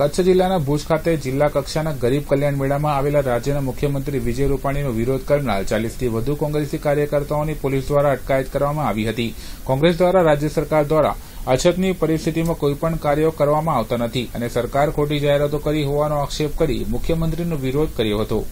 કચ્છ જિલ્લાના ભુજ ખાતે જિલ્લા કક્ષાના ગરીબ કલ્યાણ મેળામાં આવેલા રાજ્યના મુખ્યમંત્રી વિજય રૂપાણીનો વિરોધ કરનાર ચાલીસથી વધુ કોંગ્રેસી કાર્યકર્તાઓની પોલીસ દ્વારા અટકાયત કરવામાં આવી હતી કોંગ્રેસ દ્વારા રાજ્ય સરકાર દ્વારા અછતની પરિસ્થિતિમાં કોઈપણ કાર્યો કરવામાં આવતા નથી અને સરકાર ખોટી જાહેરાતો કરી હોવાનો આક્ષેપ કરી મુખ્યમંત્રીનો વિરોધ કર્યો હતો